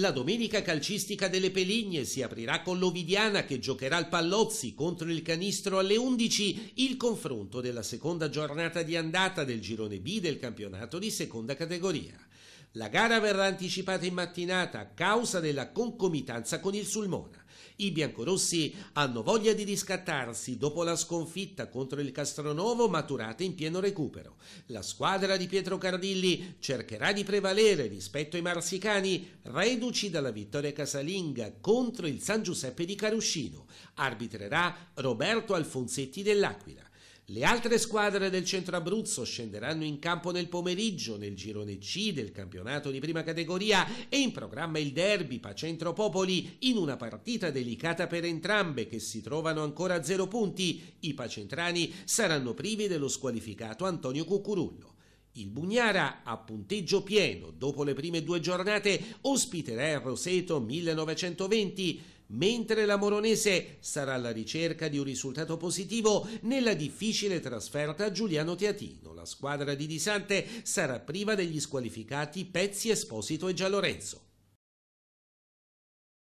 La domenica calcistica delle Peligne si aprirà con l'Ovidiana che giocherà al Pallozzi contro il Canistro alle 11 il confronto della seconda giornata di andata del girone B del campionato di seconda categoria. La gara verrà anticipata in mattinata a causa della concomitanza con il Sulmona. I biancorossi hanno voglia di riscattarsi dopo la sconfitta contro il Castronovo maturata in pieno recupero. La squadra di Pietro Cardilli cercherà di prevalere rispetto ai marsicani, reduci dalla vittoria casalinga contro il San Giuseppe di Caruscino. Arbitrerà Roberto Alfonsetti dell'Aquila. Le altre squadre del centro Abruzzo scenderanno in campo nel pomeriggio nel girone C del campionato di prima categoria e in programma il derby Pacentro Popoli in una partita delicata per entrambe che si trovano ancora a zero punti. I pacentrani saranno privi dello squalificato Antonio Cucurullo. Il Bugnara, a punteggio pieno dopo le prime due giornate, ospiterà il Roseto 1920 mentre la Moronese sarà alla ricerca di un risultato positivo nella difficile trasferta a Giuliano Teatino. La squadra di Di Sante sarà priva degli squalificati Pezzi Esposito e Gialorenzo.